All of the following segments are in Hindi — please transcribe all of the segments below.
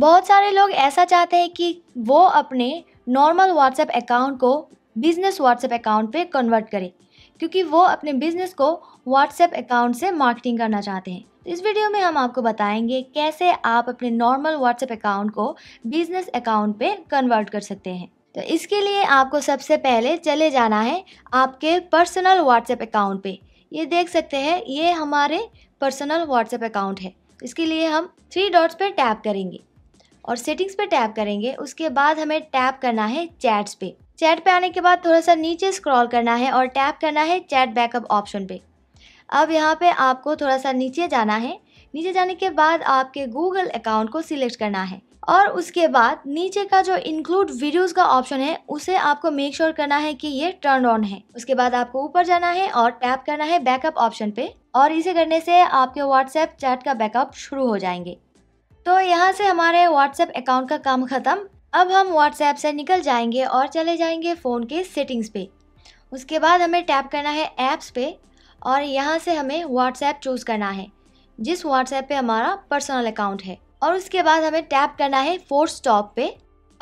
बहुत सारे लोग ऐसा चाहते हैं कि वो अपने नॉर्मल व्हाट्सएप अकाउंट को बिजनेस व्हाट्सएप अकाउंट पे कन्वर्ट करें क्योंकि वो अपने बिजनेस को व्हाट्सएप अकाउंट से मार्केटिंग करना चाहते हैं तो इस वीडियो में हम आपको बताएंगे कैसे आप अपने नॉर्मल व्हाट्सएप अकाउंट को बिजनेस अकाउंट पे कन्वर्ट कर सकते हैं तो इसके लिए आपको सबसे पहले चले जाना है आपके पर्सनल व्हाट्सएप अकाउंट पे ये देख सकते हैं ये हमारे पर्सनल व्हाट्सएप अकाउंट है इसके लिए हम थ्री डॉट्स पर टैप करेंगे और सेटिंग्स पे टैप करेंगे उसके बाद हमें टैप करना है चैट्स पे चैट पे आने के बाद थोड़ा सा नीचे स्क्रॉल करना है और टैप करना है चैट बैकअप ऑप्शन पे अब यहाँ पे आपको थोड़ा सा नीचे जाना है नीचे जाने के बाद आपके गूगल अकाउंट को सिलेक्ट करना है और उसके बाद नीचे का जो इंक्लूड वीडियोस का ऑप्शन है उसे आपको मेक श्योर sure करना है कि ये टर्न ऑन है उसके बाद आपको ऊपर जाना है और टैप करना है बैकअप ऑप्शन पे और इसे करने से आपके व्हाट्सएप चैट का बैकअप शुरू हो जाएंगे तो यहाँ से हमारे व्हाट्सएप अकाउंट का काम ख़त्म अब हम व्हाट्सएप से निकल जाएंगे और चले जाएंगे फ़ोन के सेटिंग्स पे उसके बाद हमें टैप करना है ऐप्स पे और यहाँ से हमें व्हाट्सएप चूज़ करना है जिस व्हाट्सएप पे हमारा पर्सनल अकाउंट है और उसके बाद हमें टैप करना है फोर्थ स्टॉप पे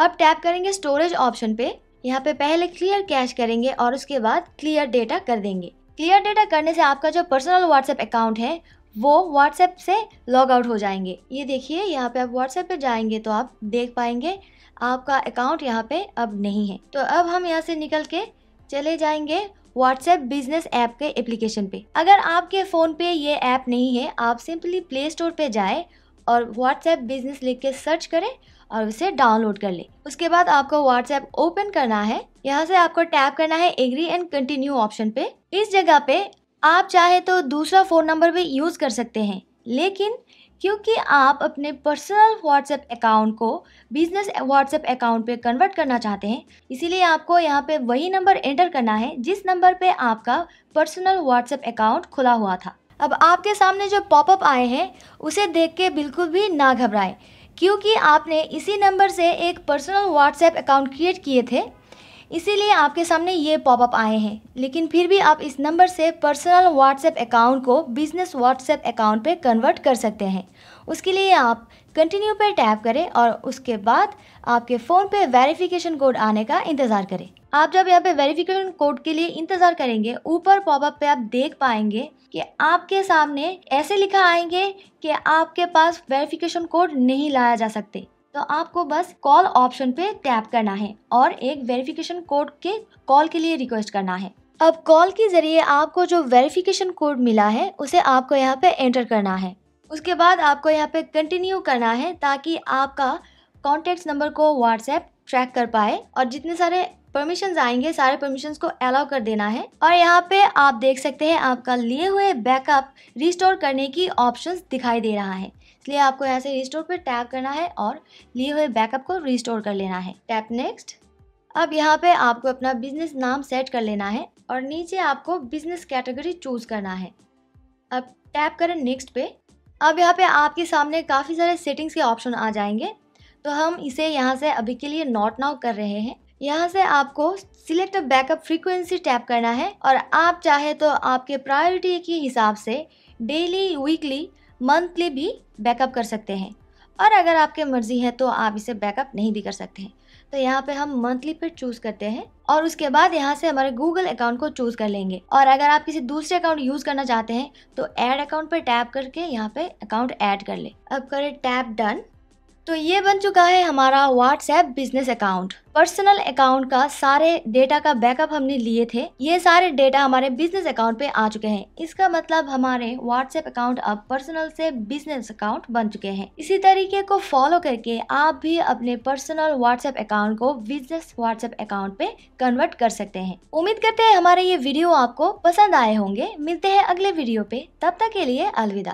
अब टैप करेंगे स्टोरेज ऑप्शन पे यहाँ पे पहले क्लियर कैश करेंगे और उसके बाद क्लियर डेटा कर देंगे क्लियर डेटा करने से आपका जो पर्सनल व्हाट्सएप अकाउंट है वो व्हाट्सएप से लॉग आउट हो जाएंगे ये देखिए यहाँ पे आप व्हाट्सएप पे जाएंगे तो आप देख पाएंगे आपका अकाउंट यहाँ पे अब नहीं है तो अब हम यहाँ से निकल के चले जाएंगे व्हाट्सएप बिजनेस ऐप के एप्लीकेशन पे अगर आपके फ़ोन पे ये ऐप नहीं है आप सिंपली प्ले स्टोर पे जाए और व्हाट्सएप बिजनेस लिख के सर्च करें और उसे डाउनलोड कर ले उसके बाद आपको व्हाट्सएप ओपन करना है यहाँ से आपको टैप करना है एग्री एंड कंटिन्यू ऑप्शन पे इस जगह पे आप चाहे तो दूसरा फ़ोन नंबर भी यूज़ कर सकते हैं लेकिन क्योंकि आप अपने पर्सनल व्हाट्सएप अकाउंट को बिजनेस व्हाट्सएप अकाउंट पे कन्वर्ट करना चाहते हैं इसीलिए आपको यहाँ पे वही नंबर एंटर करना है जिस नंबर पे आपका पर्सनल व्हाट्सएप अकाउंट खुला हुआ था अब आपके सामने जो पॉपअप आए हैं उसे देख के बिल्कुल भी ना घबराएं क्योंकि आपने इसी नंबर से एक पर्सनल व्हाट्सएप अकाउंट क्रिएट किए थे इसीलिए आपके सामने ये पॉपअप आए हैं लेकिन फिर भी आप इस नंबर से पर्सनल व्हाट्सएप अकाउंट को बिजनेस व्हाट्सएप अकाउंट पे कन्वर्ट कर सकते हैं उसके लिए आप कंटिन्यू पे टैप करें और उसके बाद आपके फ़ोन पे वेरिफिकेशन कोड आने का इंतज़ार करें आप जब यहाँ पे वेरिफिकेशन कोड के लिए इंतज़ार करेंगे ऊपर पॉपअप पे आप देख पाएंगे कि आपके सामने ऐसे लिखा आएंगे कि आपके पास वेरिफिकेशन कोड नहीं लाया जा सकते तो आपको बस कॉल ऑप्शन पे टैप करना है और एक वेरिफिकेशन कोड के कॉल के लिए रिक्वेस्ट करना है अब कॉल के ज़रिए आपको जो वेरिफिकेशन कोड मिला है उसे आपको यहाँ पे एंटर करना है उसके बाद आपको यहाँ पे कंटिन्यू करना है ताकि आपका कॉन्टेक्ट नंबर को व्हाट्सएप ट्रैक कर पाए और जितने सारे परमिशंस आएंगे सारे परमिशंस को अलाउ कर देना है और यहाँ पे आप देख सकते हैं आपका लिए हुए बैकअप रिस्टोर करने की ऑप्शंस दिखाई दे रहा है इसलिए आपको यहाँ से रिस्टोर पर टैप करना है और लिए हुए बैकअप को रिस्टोर कर लेना है टैप नेक्स्ट अब यहाँ पे आपको अपना बिजनेस नाम सेट कर लेना है और नीचे आपको बिजनेस कैटेगरी चूज़ करना है अब टैप करें नेक्स्ट पे अब यहाँ पे आपके सामने काफ़ी सारे सेटिंग्स के ऑप्शन आ जाएंगे तो हम इसे यहाँ से अभी के लिए नोट नाउ कर रहे हैं यहाँ से आपको सिलेक्ट बैकअप फ्रीक्वेंसी टैप करना है और आप चाहे तो आपके प्रायोरिटी के हिसाब से डेली वीकली मंथली भी बैकअप कर सकते हैं और अगर आपके मर्जी है तो आप इसे बैकअप नहीं भी कर सकते हैं तो यहाँ पे हम मंथली पे चूज करते हैं और उसके बाद यहाँ से हमारे गूगल अकाउंट को चूज कर लेंगे और अगर आप किसी दूसरे अकाउंट यूज करना चाहते हैं तो ऐड अकाउंट पर टैप करके यहाँ पे अकाउंट ऐड कर ले अब करें टैप डन तो ये बन चुका है हमारा WhatsApp business account personal account का सारे डेटा का बैकअप हमने लिए थे ये सारे डेटा हमारे बिजनेस अकाउंट पे आ चुके हैं इसका मतलब हमारे व्हाट्सएप अकाउंट अब पर्सनल से बिजनेस अकाउंट बन चुके हैं इसी तरीके को फॉलो करके आप भी अपने पर्सनल व्हाट्सएप अकाउंट को बिजनेस व्हाट्सएप अकाउंट पे कन्वर्ट कर सकते हैं उम्मीद करते हैं हमारे ये वीडियो आपको पसंद आए होंगे मिलते हैं अगले वीडियो पे तब तक के लिए अलविदा